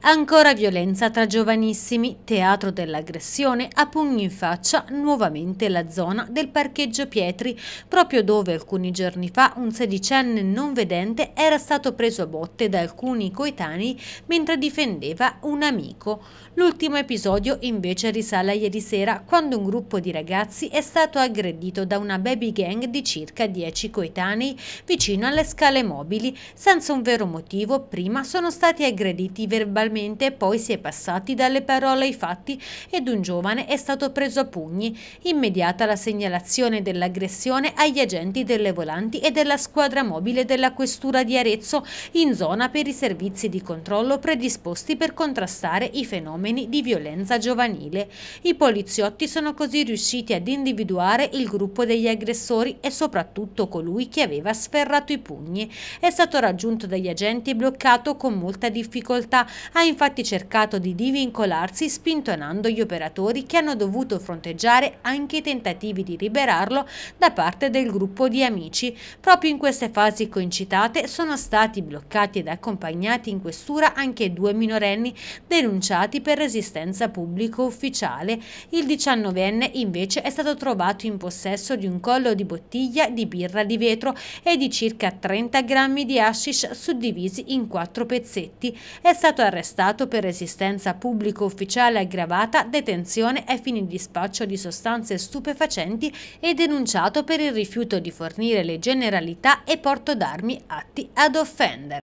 Ancora violenza tra giovanissimi, teatro dell'aggressione, a pugni in faccia nuovamente la zona del parcheggio Pietri, proprio dove alcuni giorni fa un sedicenne non vedente era stato preso a botte da alcuni coetanei mentre difendeva un amico. L'ultimo episodio invece risale a ieri sera quando un gruppo di ragazzi è stato aggredito da una baby gang di circa 10 coetanei vicino alle scale mobili. Senza un vero motivo prima sono stati aggrediti verbalmente verbalmente, poi si è passati dalle parole ai fatti ed un giovane è stato preso a pugni. Immediata la segnalazione dell'aggressione agli agenti delle volanti e della squadra mobile della Questura di Arezzo in zona per i servizi di controllo predisposti per contrastare i fenomeni di violenza giovanile. I poliziotti sono così riusciti ad individuare il gruppo degli aggressori e soprattutto colui che aveva sferrato i pugni. È stato raggiunto dagli agenti e bloccato con molta difficoltà ha infatti cercato di divincolarsi spintonando gli operatori che hanno dovuto fronteggiare anche i tentativi di liberarlo da parte del gruppo di amici. Proprio in queste fasi coincitate sono stati bloccati ed accompagnati in questura anche due minorenni denunciati per resistenza pubblico ufficiale. Il 19enne invece è stato trovato in possesso di un collo di bottiglia di birra di vetro e di circa 30 grammi di hashish suddivisi in quattro pezzetti. È stato arrestato arrestato per resistenza pubblico ufficiale aggravata, detenzione ai fini di spaccio di sostanze stupefacenti e denunciato per il rifiuto di fornire le generalità e porto d'armi atti ad offendere.